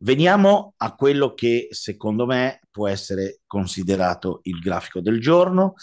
Veniamo a quello che secondo me può essere considerato il grafico del giorno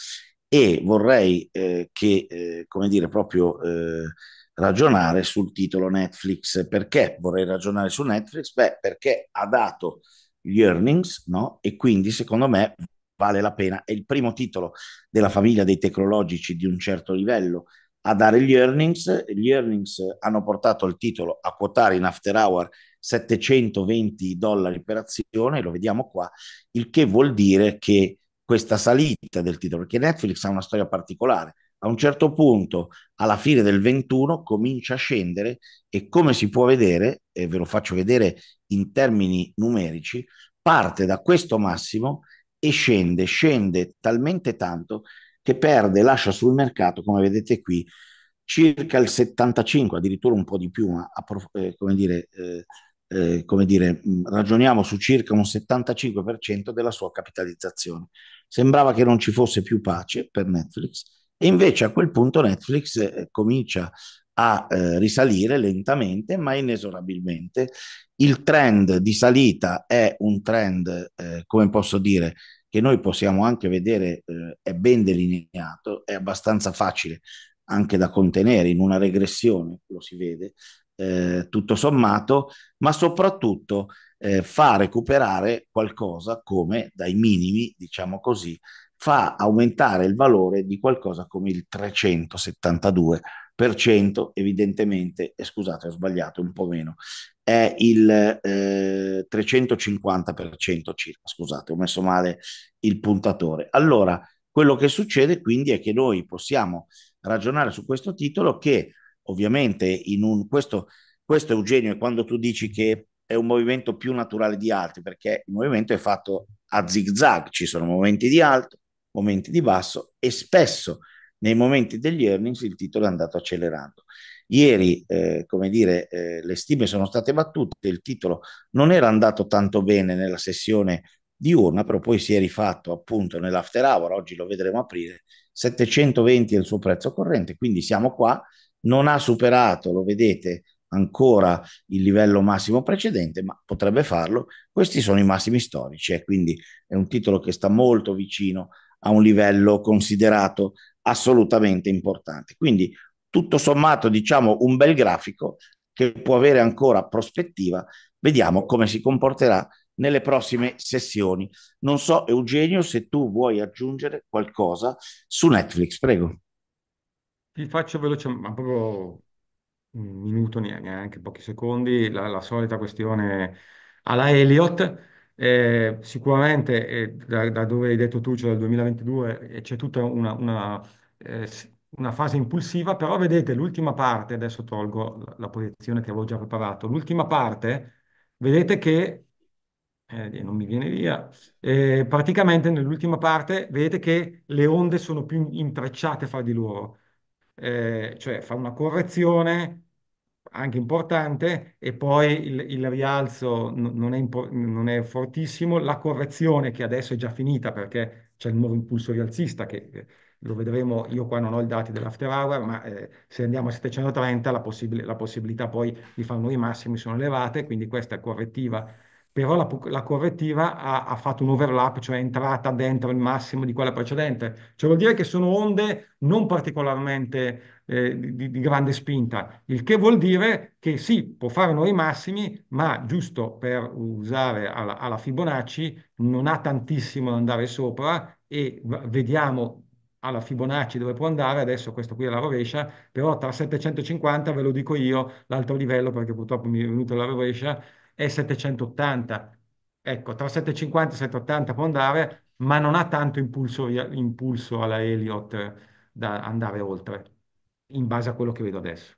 e vorrei eh, che, eh, come dire, proprio eh, ragionare sul titolo Netflix. Perché vorrei ragionare su Netflix? Beh, perché ha dato gli earnings, no? E quindi secondo me vale la pena. È il primo titolo della famiglia dei tecnologici di un certo livello a dare gli earnings. Gli earnings hanno portato il titolo a quotare in after hour 720 dollari per azione, lo vediamo qua, il che vuol dire che questa salita del titolo, perché Netflix ha una storia particolare, a un certo punto, alla fine del 21, comincia a scendere e come si può vedere, e ve lo faccio vedere in termini numerici, parte da questo massimo e scende, scende talmente tanto che perde, lascia sul mercato, come vedete qui, circa il 75, addirittura un po' di più, ma eh, come dire, eh, eh, come dire, mm, ragioniamo su circa un 75% della sua capitalizzazione. Sembrava che non ci fosse più pace per Netflix e invece a quel punto Netflix eh, comincia a eh, risalire lentamente ma inesorabilmente. Il trend di salita è un trend, eh, come posso dire, che noi possiamo anche vedere eh, è ben delineato, è abbastanza facile anche da contenere in una regressione, lo si vede, eh, tutto sommato, ma soprattutto eh, fa recuperare qualcosa come dai minimi, diciamo così, fa aumentare il valore di qualcosa come il 372 evidentemente, eh, scusate ho sbagliato un po' meno, è il, eh, eh, 350% circa, scusate, ho messo male il puntatore. Allora, quello che succede quindi è che noi possiamo ragionare su questo titolo che ovviamente in un questo, questo Eugenio è quando tu dici che è un movimento più naturale di altri perché il movimento è fatto a zig zag, ci sono momenti di alto, momenti di basso e spesso nei momenti degli earnings il titolo è andato accelerando. Ieri, eh, come dire, eh, le stime sono state battute, il titolo non era andato tanto bene nella sessione diurna, però poi si è rifatto appunto nell'after hour, oggi lo vedremo aprire, 720 è il suo prezzo corrente, quindi siamo qua, non ha superato, lo vedete, ancora il livello massimo precedente, ma potrebbe farlo. Questi sono i massimi storici e eh, quindi è un titolo che sta molto vicino a un livello considerato assolutamente importante. Quindi tutto sommato diciamo un bel grafico che può avere ancora prospettiva. Vediamo come si comporterà nelle prossime sessioni. Non so, Eugenio, se tu vuoi aggiungere qualcosa su Netflix, prego. Ti faccio veloce ma proprio un minuto neanche, pochi secondi, la, la solita questione alla Elliott. Eh, sicuramente, eh, da, da, dove hai detto tu, cioè dal 2022, eh, c'è tutta una, una eh, una fase impulsiva, però vedete l'ultima parte, adesso tolgo la posizione che avevo già preparato, l'ultima parte, vedete che, eh, non mi viene via, eh, praticamente nell'ultima parte vedete che le onde sono più intrecciate fra di loro, eh, cioè fa una correzione anche importante e poi il, il rialzo non è, non è fortissimo, la correzione che adesso è già finita perché c'è il nuovo impulso rialzista che lo vedremo, io qua non ho i dati dell'after hour, ma eh, se andiamo a 730 la, possib la, possibilità poi di fare nuovi massimi sono elevate, quindi questa correttiva però la, la correttiva ha, ha, fatto un overlap, cioè è entrata dentro il massimo di quella precedente. Cioè vuol dire che sono onde non particolarmente eh, di, di, grande spinta, il che vuol dire che sì, può fare nuovi massimi, ma giusto per usare alla, alla Fibonacci, non ha tantissimo da andare sopra e vediamo alla Fibonacci dove può andare, adesso questo qui è la rovescia, però tra 750, ve lo dico io, l'altro livello perché purtroppo mi è venuta la rovescia, è 780. Ecco, tra 750 e 780 può andare, ma non ha tanto impulso, impulso alla Elliott da andare oltre, in base a quello che vedo adesso.